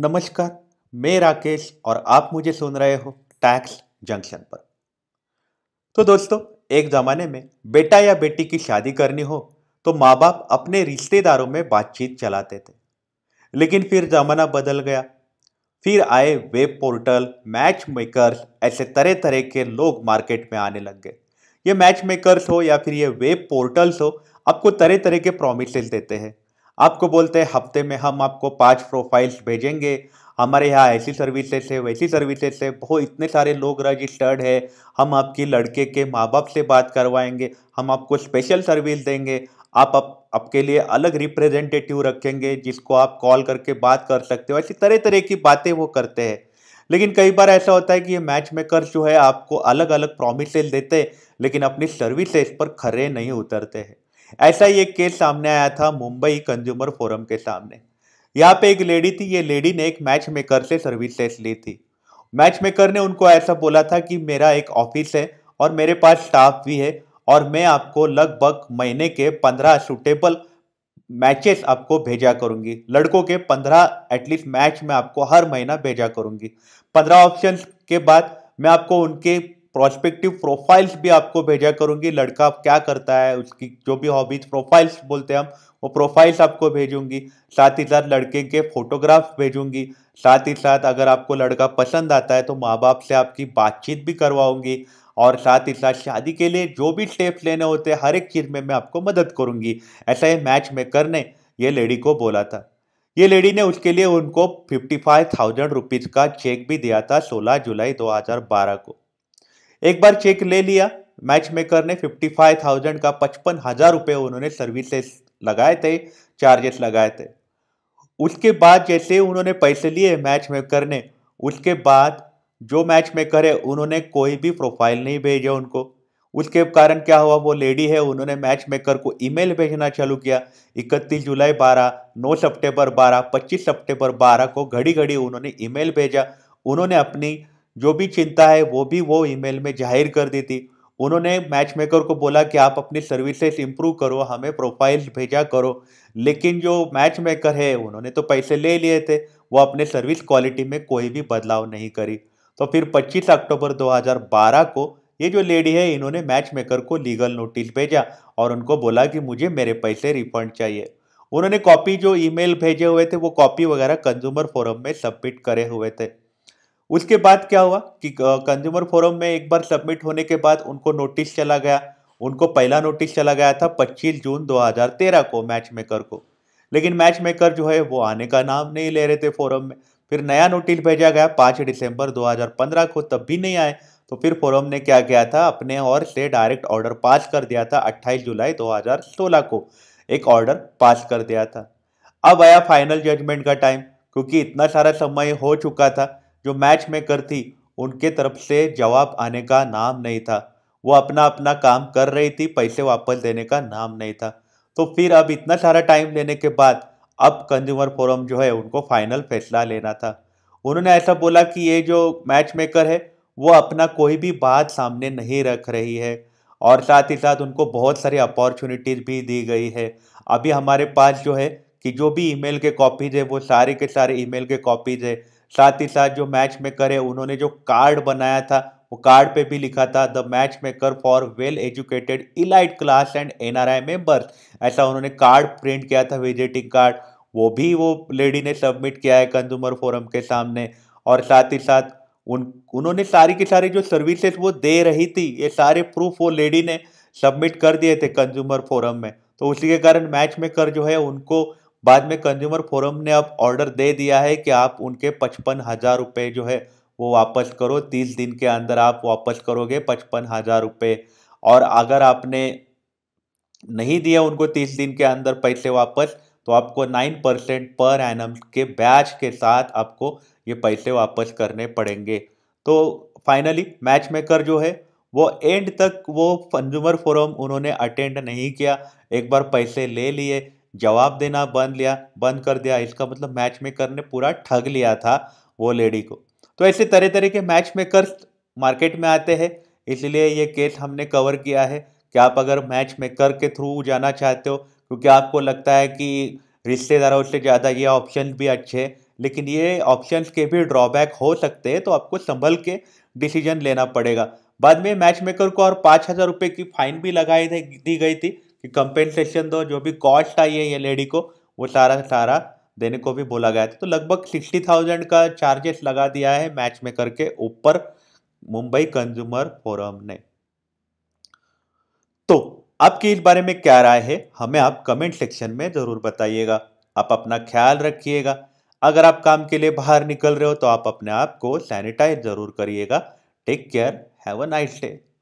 नमस्कार मैं राकेश और आप मुझे सुन रहे हो टैक्स जंक्शन पर तो दोस्तों एक जमाने में बेटा या बेटी की शादी करनी हो तो माँ बाप अपने रिश्तेदारों में बातचीत चलाते थे लेकिन फिर जमाना बदल गया फिर आए वेब पोर्टल मैच मेकर्स ऐसे तरह तरह के लोग मार्केट में आने लग गए ये मैच मेकर्स हो या फिर ये वेब पोर्टल्स हो आपको तरह तरह के प्रोमिस देते हैं आपको बोलते हैं हफ्ते में हम आपको पाँच प्रोफाइल्स भेजेंगे हमारे यहाँ ऐसी सर्विसेज है वैसी सर्विसेज है बहुत इतने सारे लोग रजिस्टर्ड है हम आपकी लड़के के माँ बाप से बात करवाएंगे हम आपको स्पेशल सर्विस देंगे आप आपके लिए अलग रिप्रेजेंटेटिव रखेंगे जिसको आप कॉल करके बात कर सकते हो ऐसी तरह तरह की बातें वो करते हैं लेकिन कई बार ऐसा होता है कि ये मैच मेकर जो है आपको अलग अलग प्रोमिसेज देते लेकिन अपनी सर्विसेज पर खरे नहीं उतरते हैं ऐसा ही एक केस सामने आया था मुंबई कंज्यूमर फोरम के सामने यहाँ पे एक लेडी थी ये लेडी ने एक मैच मेकर से सर्विसेस ली थी मैच मेकर ने उनको ऐसा बोला था कि मेरा एक ऑफिस है और मेरे पास स्टाफ भी है और मैं आपको लगभग महीने के पंद्रह सुटेबल मैचेस आपको भेजा करूंगी लड़कों के पंद्रह एटलीस्ट मैच में आपको हर महीना भेजा करूंगी पंद्रह ऑप्शन के बाद मैं आपको उनके प्रोस्पेक्टिव प्रोफाइल्स भी आपको भेजा करूँगी लड़का क्या करता है उसकी जो भी हॉबीज प्रोफाइल्स बोलते हैं हम वो प्रोफाइल्स आपको भेजूंगी साथ ही साथ लड़के के फोटोग्राफ्स भेजूंगी साथ ही साथ अगर आपको लड़का पसंद आता है तो माँ बाप से आपकी बातचीत भी करवाऊंगी और साथ ही साथ शादी के लिए जो भी स्टेप्स लेने होते हैं हर एक चीज़ में मैं आपको मदद करूंगी ऐसा ही मैच मेकर ने ये लेडी को बोला था ये लेडी ने उसके लिए उनको फिफ्टी फाइव थाउजेंड रुपीज़ का चेक भी दिया था सोलह जुलाई बारह को एक बार चेक ले लिया मैच मेकर ने फिफ्टी फाइव थाउजेंड का पचपन हजार रुपये उन्होंने सर्विसेस लगाए थे चार्जेस लगाए थे उसके बाद जैसे उन्होंने पैसे लिए मैच मेकर ने उसके बाद जो मैच मेकर है उन्होंने कोई भी प्रोफाइल नहीं भेजा उनको उसके कारण क्या हुआ वो लेडी है उन्होंने मैच मेकर को ईमेल भेजना चालू किया 31 जुलाई 12, 9 सितंबर 12, 25 सितंबर 12 को घड़ी घड़ी उन्होंने ईमेल भेजा उन्होंने अपनी जो भी चिंता है वो भी वो ईमेल में जाहिर कर दी थी उन्होंने मैच मेकर को बोला कि आप अपनी सर्विसेज इम्प्रूव करो हमें प्रोफाइल भेजा करो लेकिन जो मैच मेकर है उन्होंने तो पैसे ले लिए थे वो अपने सर्विस क्वालिटी में कोई भी बदलाव नहीं करी तो फिर 25 अक्टूबर 2012 को ये जो लेडी है इन्होंने मैच मेकर को लीगल नोटिस भेजा और उनको बोला कि मुझे मेरे पैसे रिफंड चाहिए उन्होंने कॉपी जो ईमेल भेजे हुए थे वो कॉपी वगैरह कंज्यूमर फोरम में सबमिट करे हुए थे उसके बाद क्या हुआ कि कंज्यूमर फोरम में एक बार सबमिट होने के बाद उनको नोटिस चला गया उनको पहला नोटिस चला गया था 25 जून 2013 को मैच मेकर को लेकिन मैच मेकर जो है वो आने का नाम नहीं ले रहे थे फोरम में फिर नया नोटिस भेजा गया पाँच दिसंबर 2015 को तब भी नहीं आए तो फिर फोरम ने क्या किया था अपने और से डायरेक्ट ऑर्डर पास कर दिया था 28 जुलाई 2016 को एक ऑर्डर पास कर दिया था अब आया फाइनल जजमेंट का टाइम क्योंकि इतना सारा समय हो चुका था जो मैच मेकर थी उनके तरफ से जवाब आने का नाम नहीं था वो अपना अपना काम कर रही थी पैसे वापस देने का नाम नहीं था तो फिर अब इतना सारा टाइम लेने के बाद अब कंज्यूमर फोरम जो है उनको फाइनल फैसला लेना था उन्होंने ऐसा बोला कि ये जो मैच मेकर है वो अपना कोई भी बात सामने नहीं रख रही है और साथ ही साथ उनको बहुत सारी अपॉर्चुनिटीज़ भी दी गई है अभी हमारे पास जो है कि जो भी ईमेल के कॉपीज़ है वो सारे के सारे ईमेल के कॉपीज़ है साथ ही साथ जो मैच मेकर है उन्होंने जो कार्ड बनाया था वो कार्ड पे भी लिखा था the matchmaker for well educated elite class and NRI members ऐसा उन्होंने कार्ड प्रिंट किया था विजिटिंग कार्ड वो भी वो लेडी ने सबमिट किया है कंज्यूमर फोरम के सामने और साथ ही साथ उन उन्होंने सारी की सारी जो सर्विसेज वो दे रही थी ये सारे प्रूफ वो लेडी ने सबमिट कर दिए थे कंज्यूमर फोरम में तो उसी के कारण मैच मेकर जो है उनको बाद में कंज्यूमर फोरम ने अब ऑर्डर दे दिया है कि आप उनके पचपन हज़ार रुपये जो है वो वापस करो तीस दिन के अंदर आप वापस करोगे पचपन हज़ार रुपये और अगर आपने नहीं दिया उनको तीस दिन के अंदर पैसे वापस तो आपको नाइन परसेंट पर एनम के ब्याज के साथ आपको ये पैसे वापस करने पड़ेंगे तो फाइनली मैच मेकर जो है वो एंड तक वो कंज्यूमर फोरम उन्होंने अटेंड नहीं किया एक बार पैसे ले लिए जवाब देना बंद लिया बंद कर दिया इसका मतलब मैच मेकर ने पूरा ठग लिया था वो लेडी को तो ऐसे तरह तरह के मैच मेकर मार्केट में आते हैं इसलिए ये केस हमने कवर किया है कि आप अगर मैच मेकर के थ्रू जाना चाहते हो क्योंकि आपको लगता है कि रिश्तेदारों से ज़्यादा ये ऑप्शन भी अच्छे हैं लेकिन ये ऑप्शंस के भी ड्रॉबैक हो सकते हैं तो आपको संभल के डिसीजन लेना पड़ेगा बाद में मैच मेकर को और पाँच हज़ार रुपये की फ़ाइन भी लगाई दी गई थी कि कंपेंसेशन दो जो भी कॉस्ट आई है ये लेडी को वो सारा सारा देने को भी बोला गया था तो लगभग सिक्सटी थाउजेंड का चार्जेस लगा दिया है मैच में करके ऊपर मुंबई कंज्यूमर फोरम ने तो आपकी इस बारे में क्या राय है हमें आप कमेंट सेक्शन में ज़रूर बताइएगा आप अपना ख्याल रखिएगा अगर आप काम के लिए बाहर निकल रहे हो तो आप अपने आप को सैनिटाइज ज़रूर करिएगा take care have a nice day